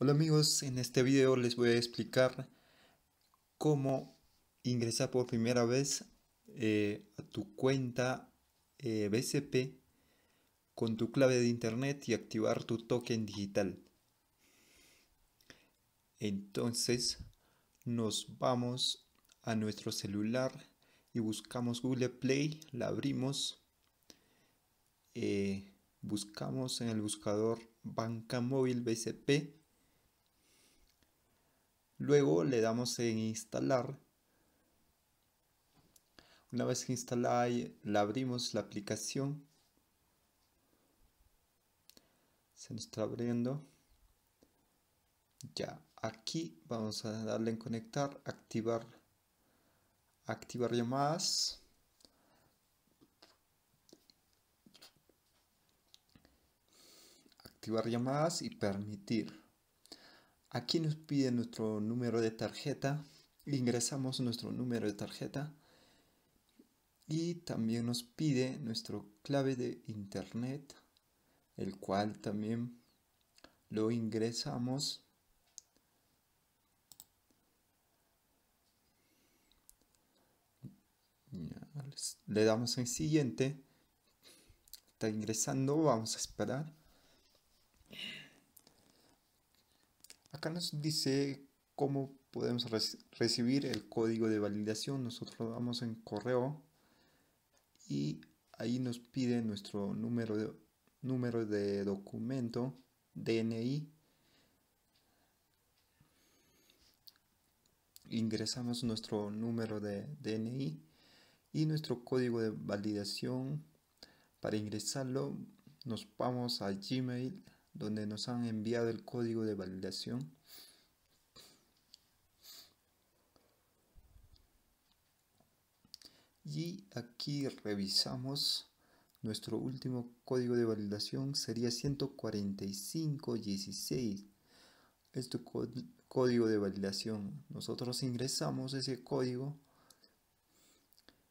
Hola amigos, en este video les voy a explicar cómo ingresar por primera vez eh, a tu cuenta eh, BCP con tu clave de internet y activar tu token digital. Entonces nos vamos a nuestro celular y buscamos Google Play, la abrimos, eh, buscamos en el buscador Banca Móvil BCP Luego le damos en instalar. Una vez que instalada, la abrimos la aplicación. Se nos está abriendo. Ya, aquí vamos a darle en conectar, activar, activar llamadas. Activar llamadas y permitir. Aquí nos pide nuestro número de tarjeta. Ingresamos nuestro número de tarjeta. Y también nos pide nuestro clave de internet, el cual también lo ingresamos. Le damos en siguiente. Está ingresando, vamos a esperar acá nos dice cómo podemos recibir el código de validación. Nosotros lo en correo y ahí nos pide nuestro número de, número de documento, DNI. Ingresamos nuestro número de DNI y nuestro código de validación. Para ingresarlo nos vamos a Gmail donde nos han enviado el código de validación. Y aquí revisamos nuestro último código de validación sería 14516. Es tu código de validación. Nosotros ingresamos ese código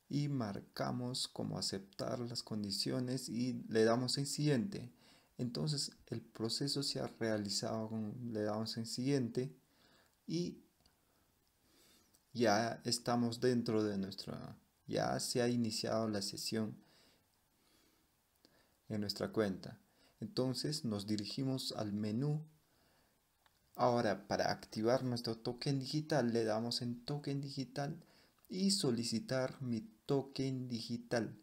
y marcamos como aceptar las condiciones y le damos en siguiente. Entonces el proceso se ha realizado, le damos en siguiente y ya estamos dentro de nuestra, ya se ha iniciado la sesión en nuestra cuenta. Entonces nos dirigimos al menú. Ahora para activar nuestro token digital le damos en token digital y solicitar mi token digital.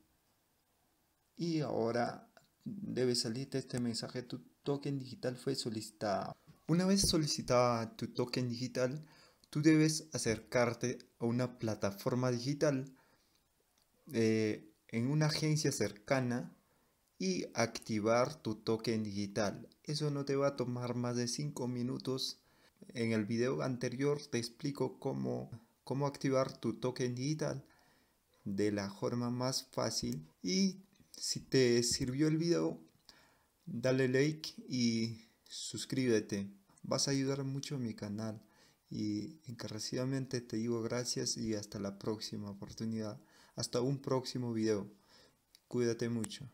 Y ahora debe salirte este mensaje, tu token digital fue solicitado. Una vez solicitada tu token digital, tú debes acercarte a una plataforma digital eh, en una agencia cercana y activar tu token digital. Eso no te va a tomar más de 5 minutos. En el video anterior te explico cómo, cómo activar tu token digital de la forma más fácil y si te sirvió el video, dale like y suscríbete. Vas a ayudar mucho a mi canal y encarecidamente te digo gracias y hasta la próxima oportunidad. Hasta un próximo video. Cuídate mucho.